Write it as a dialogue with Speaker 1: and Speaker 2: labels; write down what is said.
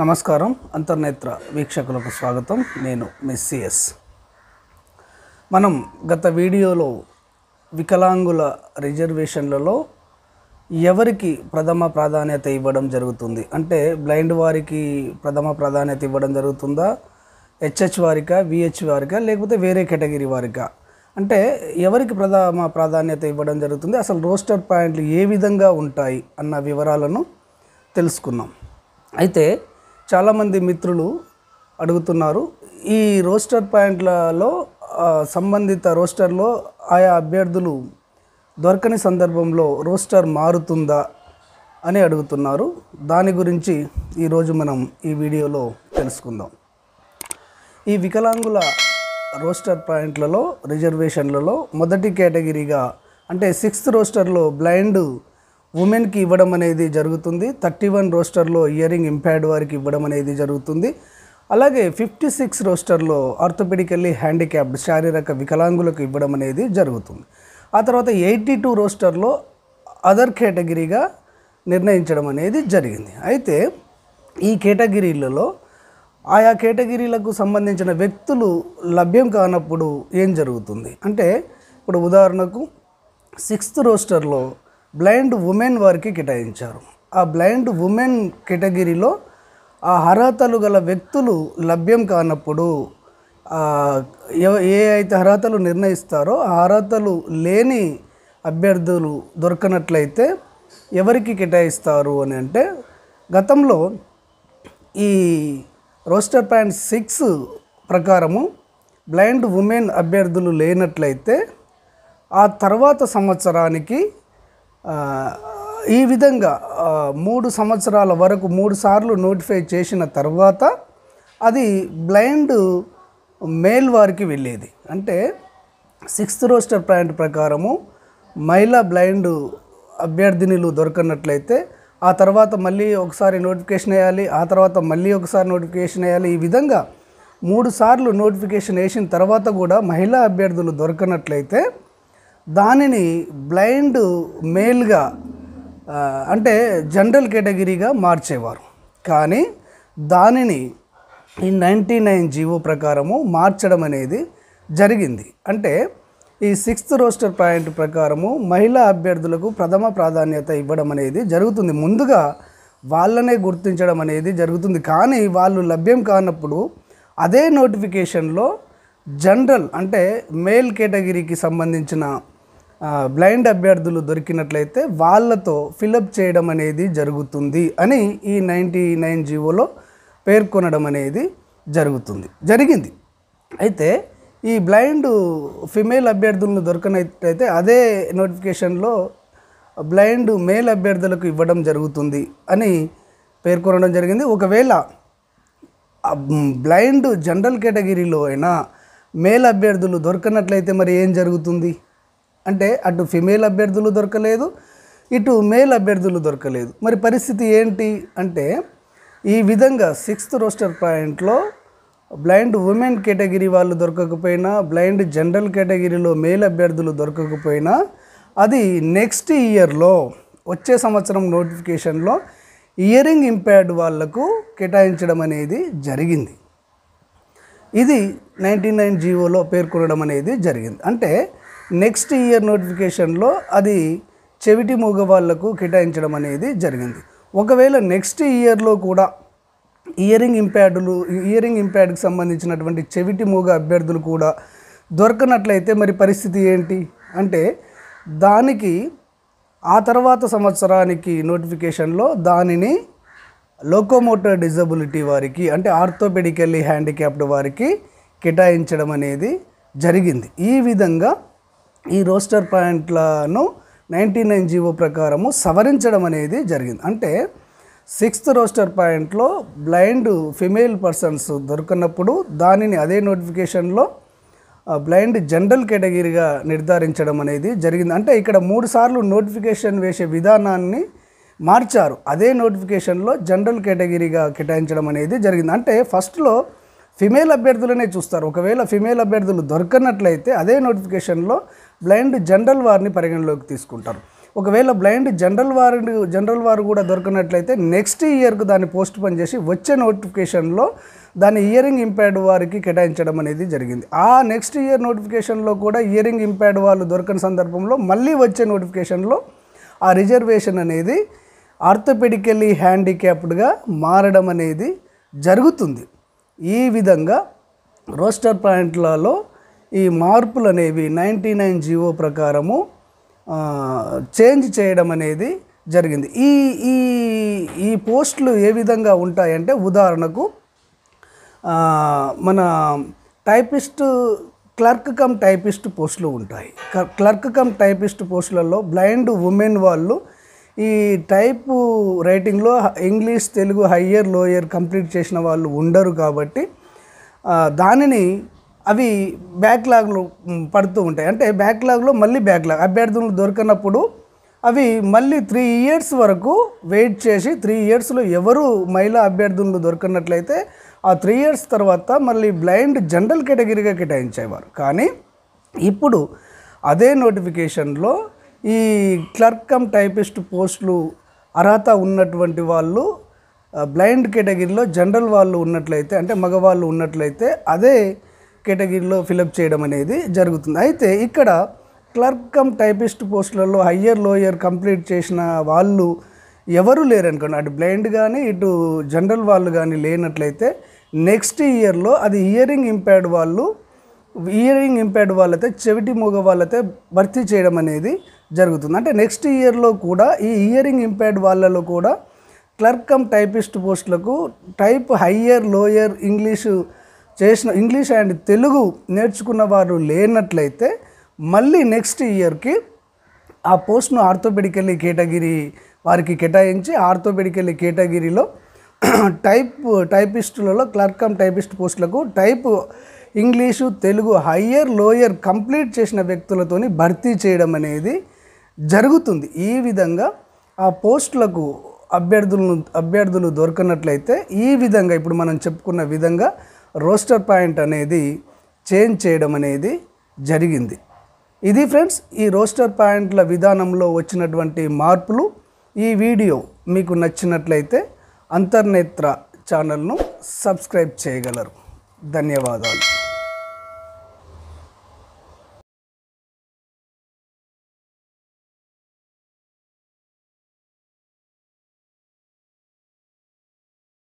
Speaker 1: నమస్కారం అంతర్నేత్ర వీక్షకులకు స్వాగతం నేను సిఎస్ మనం గత వీడియోలో వికలాంగుల రిజర్వేషన్లలో ఎవరికి ప్రథమ ప్రాధాన్యత ఇవ్వడం జరుగుతుంది అంటే బ్లైండ్ వారికి ప్రథమ ప్రాధాన్యత ఇవ్వడం జరుగుతుందా హెచ్హెచ్ వారికా విహెచ్ వారికా లేకపోతే వేరే కేటగిరీ వారికా అంటే ఎవరికి ప్రథమ ప్రాధాన్యత ఇవ్వడం జరుగుతుంది అసలు రోస్టర్ పాయింట్లు ఏ విధంగా ఉంటాయి అన్న వివరాలను తెలుసుకున్నాం అయితే చాలామంది మిత్రులు అడుగుతున్నారు ఈ రోస్టర్ పాయింట్లలో సంబంధిత రోస్టర్లో ఆయా అభ్యర్థులు దొరకని సందర్భంలో రోస్టర్ మారుతుందా అని అడుగుతున్నారు దాని గురించి ఈరోజు మనం ఈ వీడియోలో తెలుసుకుందాం ఈ వికలాంగుల రోస్టర్ పాయింట్లలో రిజర్వేషన్లలో మొదటి కేటగిరీగా అంటే సిక్స్త్ రోస్టర్లో బ్లైండ్ ఉమెన్కి ఇవ్వడం అనేది జరుగుతుంది థర్టీ వన్ రోస్టర్లో ఇయరింగ్ ఇంపైర్డ్ వారికి ఇవ్వడం అనేది జరుగుతుంది అలాగే ఫిఫ్టీ సిక్స్ రోస్టర్లో ఆర్థోపెడికల్లీ హ్యాండిక్యాప్డ్ శారీరక వికలాంగులకు ఇవ్వడం అనేది జరుగుతుంది ఆ తర్వాత ఎయిటీ టూ రోస్టర్లో అదర్ కేటగిరీగా నిర్ణయించడం అనేది జరిగింది అయితే ఈ కేటగిరీలలో ఆయా కేటగిరీలకు సంబంధించిన వ్యక్తులు లభ్యం కానప్పుడు ఏం జరుగుతుంది అంటే ఇప్పుడు ఉదాహరణకు సిక్స్త్ రోస్టర్లో బ్లైండ్ ఉమెన్ వారికి కేటాయించారు ఆ బ్లైండ్ ఉమెన్ కేటగిరీలో ఆ అర్హతలు గల వ్యక్తులు లభ్యం కానప్పుడు ఏ అయితే అర్హతలు నిర్ణయిస్తారో ఆ అర్హతలు లేని అభ్యర్థులు దొరకనట్లయితే ఎవరికి కేటాయిస్తారు అని అంటే గతంలో ఈ రోస్టర్ ప్యాంట్ సిక్స్ ప్రకారము బ్లైండ్ ఉమెన్ అభ్యర్థులు లేనట్లయితే ఆ తర్వాత సంవత్సరానికి ఈ విధంగా మూడు సంవత్సరాల వరకు మూడు సార్లు నోటిఫై చేసిన తర్వాత అది బ్లైండ్ మేల్ వారికి వెళ్ళేది అంటే సిక్స్త్ రోస్టర్ ప్లాంట్ ప్రకారము మహిళా బ్లైండ్ అభ్యర్థినిలు దొరకనట్లయితే ఆ తర్వాత మళ్ళీ ఒకసారి నోటిఫికేషన్ వేయాలి ఆ తర్వాత మళ్ళీ ఒకసారి నోటిఫికేషన్ వేయాలి ఈ విధంగా మూడు సార్లు నోటిఫికేషన్ వేసిన తర్వాత కూడా మహిళా అభ్యర్థులు దొరకనట్లయితే దానిని బ్లైండ్ మేల్గా అంటే జనరల్ కేటగిరీగా మార్చేవారు కానీ దానిని ఈ నైంటీ నైన్ జీవో ప్రకారము మార్చడం అనేది జరిగింది అంటే ఈ సిక్స్త్ రోస్టర్ పాయింట్ ప్రకారము మహిళా అభ్యర్థులకు ప్రథమ ప్రాధాన్యత ఇవ్వడం అనేది జరుగుతుంది ముందుగా వాళ్ళనే గుర్తించడం అనేది జరుగుతుంది కానీ వాళ్ళు లభ్యం కానప్పుడు అదే నోటిఫికేషన్లో జనరల్ అంటే మేల్ కేటగిరీకి సంబంధించిన బ్లైండ్ అభ్యర్థులు దొరికినట్లయితే వాళ్ళతో ఫిలప్ చేయడం అనేది జరుగుతుంది అని ఈ నైంటీ నైన్ జీవోలో పేర్కొనడం అనేది జరుగుతుంది జరిగింది అయితే ఈ బ్లైండ్ ఫిమేల్ అభ్యర్థులను దొరకనట్లయితే అదే నోటిఫికేషన్లో బ్లైండ్ మేల్ అభ్యర్థులకు ఇవ్వడం జరుగుతుంది అని పేర్కొనడం జరిగింది ఒకవేళ బ్లైండ్ జనరల్ కేటగిరీలో అయినా మేల్ అభ్యర్థులు దొరకనట్లయితే మరి ఏం జరుగుతుంది అంటే అటు ఫిమేల్ అభ్యర్థులు దొరకలేదు ఇటు మేల్ అభ్యర్థులు దొరకలేదు మరి పరిస్థితి ఏంటి అంటే ఈ విధంగా సిక్స్త్ రోస్టర్ పాయింట్లో బ్లైండ్ ఉమెన్ కేటగిరీ వాళ్ళు దొరకకపోయినా బ్లైండ్ జనరల్ కేటగిరీలో మేల్ అభ్యర్థులు దొరకకపోయినా అది నెక్స్ట్ ఇయర్లో వచ్చే సంవత్సరం నోటిఫికేషన్లో ఇయరింగ్ ఇంపైర్డ్ వాళ్లకు కేటాయించడం అనేది జరిగింది ఇది నైంటీ నైన్ జీవోలో పేర్కొనడం అనేది జరిగింది అంటే నెక్స్ట్ ఇయర్ నోటిఫికేషన్లో అది చెవిటి మూగవాళ్లకు కేటాయించడం అనేది జరిగింది ఒకవేళ నెక్స్ట్ ఇయర్లో కూడా ఇయరింగ్ ఇంప్యాడ్లు ఇయరింగ్ ఇంప్యాడ్కి సంబంధించినటువంటి చెవిటి మూగ అభ్యర్థులు కూడా దొరకనట్లయితే మరి పరిస్థితి ఏంటి అంటే దానికి ఆ తర్వాత సంవత్సరానికి నోటిఫికేషన్లో దానిని లోకోమోటర్ డిజబిలిటీ వారికి అంటే ఆర్థోపెడికల్లీ హ్యాండిక్యాప్డ్ వారికి కేటాయించడం అనేది జరిగింది ఈ విధంగా ఈ రోస్టర్ పాయింట్లను నైంటీ నైన్ జీవో ప్రకారము సవరించడం అనేది జరిగింది అంటే సిక్స్త్ రోస్టర్ పాయింట్లో బ్లైండ్ ఫిమేల్ పర్సన్స్ దొరికినప్పుడు దానిని అదే నోటిఫికేషన్లో బ్లైండ్ జనరల్ కేటగిరీగా నిర్ధారించడం అనేది జరిగింది అంటే ఇక్కడ మూడు సార్లు నోటిఫికేషన్ వేసే విధానాన్ని మార్చారు అదే నోటిఫికేషన్లో జనరల్ కేటగిరీగా కేటాయించడం అనేది జరిగింది అంటే ఫస్ట్లో ఫిమేల్ అభ్యర్థులనే చూస్తారు ఒకవేళ ఫిమేల్ అభ్యర్థులు దొరకనట్లయితే అదే నోటిఫికేషన్లో బ్లైండ్ జనరల్ వారిని పరిగణలోకి తీసుకుంటారు ఒకవేళ బ్లైండ్ జనరల్ వారు జనరల్ వారు కూడా దొరికినట్లయితే నెక్స్ట్ ఇయర్కు దాన్ని పోస్ట్ పని చేసి వచ్చే నోటిఫికేషన్లో దాన్ని ఇయరింగ్ ఇంపైర్డ్ వారికి కేటాయించడం అనేది జరిగింది ఆ నెక్స్ట్ ఇయర్ నోటిఫికేషన్లో కూడా ఇయరింగ్ ఇంపైర్డ్ వాళ్ళు దొరకని సందర్భంలో మళ్ళీ వచ్చే నోటిఫికేషన్లో ఆ రిజర్వేషన్ అనేది ఆర్థోపెడికల్లీ హ్యాండిక్యాప్డ్గా మారడం అనేది జరుగుతుంది ఈ విధంగా రోస్టర్ పాయింట్లలో ఈ మార్పులు అనేవి నైంటీ నైన్ జీవో ప్రకారము చేంజ్ చేయడం అనేది జరిగింది ఈ ఈ ఈ పోస్టులు ఏ విధంగా ఉంటాయంటే ఉదాహరణకు మన టైపిస్ట్ క్లర్క్ కమ్ టైపిస్ట్ పోస్టులు ఉంటాయి క్లర్క్ కమ్ టైపిస్ట్ పోస్టులలో బ్లైండ్ ఉమెన్ వాళ్ళు ఈ టైపు రైటింగ్లో English Telugu higher lower complete చేసిన వాళ్ళు ఉండరు కాబట్టి దానిని అవి బ్యాక్లాగ్లు పడుతూ ఉంటాయి అంటే బ్యాక్లాగ్లో మళ్ళీ బ్యాక్లాగ్ అభ్యర్థులు దొరికినప్పుడు అవి మళ్ళీ త్రీ ఇయర్స్ వరకు వెయిట్ చేసి త్రీ ఇయర్స్లో ఎవరు మహిళా అభ్యర్థులు దొరికినట్లయితే ఆ త్రీ ఇయర్స్ తర్వాత మళ్ళీ బ్లైండ్ జనరల్ కేటగిరీగా కేటాయించేవారు కానీ ఇప్పుడు అదే నోటిఫికేషన్లో ఈ క్లర్క్ టైపిస్ట్ పోస్టులు అర్హత ఉన్నటువంటి వాళ్ళు బ్లైండ్ కేటగిరీలో జనరల్ వాళ్ళు ఉన్నట్లయితే అంటే మగవాళ్ళు ఉన్నట్లయితే అదే కేటగిరీలో ఫిలప్ చేయడం అనేది జరుగుతుంది అయితే ఇక్కడ క్లర్క్ కమ్ టైపిస్ట్ పోస్టులలో హయ్యర్ లోయర్ కంప్లీట్ చేసిన వాళ్ళు ఎవరు లేరనుకోండి అటు బ్లైండ్ కానీ ఇటు జనరల్ వాళ్ళు కానీ లేనట్లయితే నెక్స్ట్ ఇయర్లో అది ఇయరింగ్ ఇంపైర్డ్ వాళ్ళు ఇయరింగ్ ఇంపైర్డ్ వాళ్ళతో చెవిటి మూగ వాళ్ళతో భర్తీ చేయడం అనేది జరుగుతుంది అంటే నెక్స్ట్ ఇయర్లో కూడా ఈ ఇయరింగ్ ఇంపైర్డ్ వాళ్ళలో కూడా క్లర్క్ కమ్ టైపిస్ట్ పోస్టులకు టైప్ హయ్యర్ లోయర్ ఇంగ్లీషు చేసిన ఇంగ్లీష్ అండ్ తెలుగు నేర్చుకున్న వారు లేనట్లయితే మళ్ళీ నెక్స్ట్ ఇయర్కి ఆ పోస్ట్ను ఆర్థోపెడికల్లీ కేటగిరీ వారికి కేటాయించి ఆర్థోపెడికల్లీ కేటగిరీలో టైప్ టైపిస్టులలో క్లర్క్ అమ్ టైపిస్ట్ పోస్టులకు type English Telugu higher lower complete చేసిన వ్యక్తులతోని భర్తీ చేయడం అనేది జరుగుతుంది ఈ విధంగా ఆ పోస్టులకు అభ్యర్థులను అభ్యర్థులు దొరకనట్లయితే ఈ విధంగా ఇప్పుడు మనం చెప్పుకున్న విధంగా రోస్టర్ పాయింట్ అనేది చేంజ్ చేయడం అనేది జరిగింది ఇది ఫ్రెండ్స్ ఈ రోస్టర్ పాయింట్ల విధానంలో వచ్చినటువంటి మార్పులు ఈ వీడియో మీకు నచ్చినట్లయితే అంతర్నేత్ర ఛానల్ను సబ్స్క్రైబ్ చేయగలరు ధన్యవాదాలు